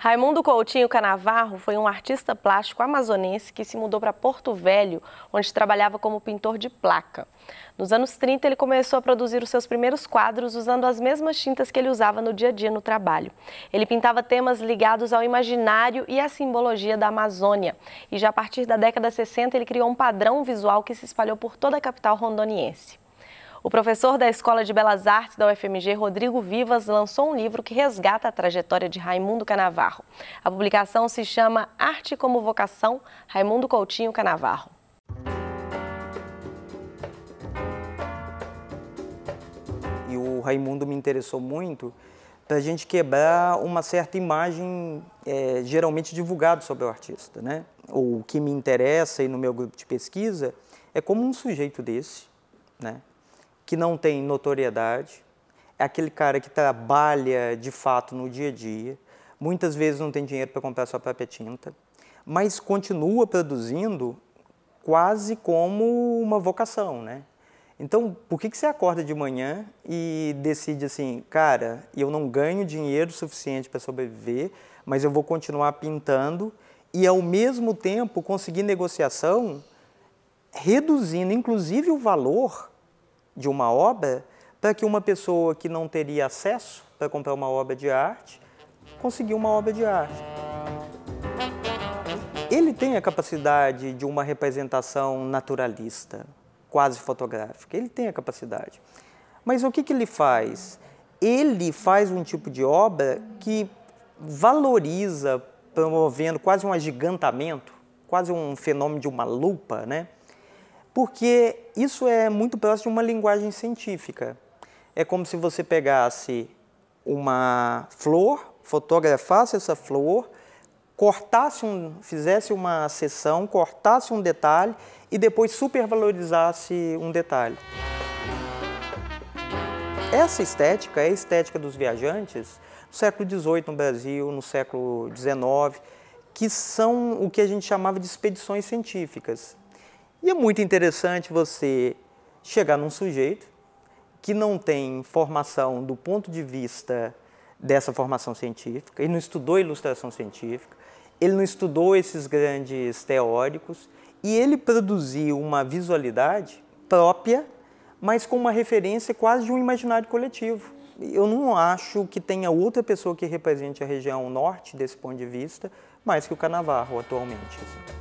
Raimundo Coutinho Canavarro foi um artista plástico amazonense que se mudou para Porto Velho, onde trabalhava como pintor de placa. Nos anos 30, ele começou a produzir os seus primeiros quadros usando as mesmas tintas que ele usava no dia a dia no trabalho. Ele pintava temas ligados ao imaginário e à simbologia da Amazônia. E já a partir da década 60, ele criou um padrão visual que se espalhou por toda a capital rondoniense. O professor da Escola de Belas Artes da UFMG, Rodrigo Vivas, lançou um livro que resgata a trajetória de Raimundo Canavarro. A publicação se chama Arte como Vocação, Raimundo Coutinho Canavarro. E o Raimundo me interessou muito para a gente quebrar uma certa imagem é, geralmente divulgada sobre o artista. Né? O que me interessa e no meu grupo de pesquisa é como um sujeito desse, né? que não tem notoriedade, é aquele cara que trabalha de fato no dia a dia, muitas vezes não tem dinheiro para comprar sua própria tinta, mas continua produzindo quase como uma vocação, né? Então, por que, que você acorda de manhã e decide assim, cara, eu não ganho dinheiro suficiente para sobreviver, mas eu vou continuar pintando e, ao mesmo tempo, conseguir negociação reduzindo, inclusive, o valor de uma obra para que uma pessoa que não teria acesso para comprar uma obra de arte conseguiu uma obra de arte. Ele tem a capacidade de uma representação naturalista, quase fotográfica. Ele tem a capacidade. Mas o que, que ele faz? Ele faz um tipo de obra que valoriza, promovendo quase um agigantamento, quase um fenômeno de uma lupa, né? porque isso é muito próximo de uma linguagem científica. É como se você pegasse uma flor, fotografasse essa flor, cortasse um, fizesse uma seção, cortasse um detalhe e depois supervalorizasse um detalhe. Essa estética é a estética dos viajantes no século XVIII no Brasil, no século XIX, que são o que a gente chamava de expedições científicas. E é muito interessante você chegar num sujeito que não tem formação do ponto de vista dessa formação científica, ele não estudou ilustração científica, ele não estudou esses grandes teóricos e ele produziu uma visualidade própria, mas com uma referência quase de um imaginário coletivo. Eu não acho que tenha outra pessoa que represente a região norte desse ponto de vista mais que o Canavarro atualmente. Assim.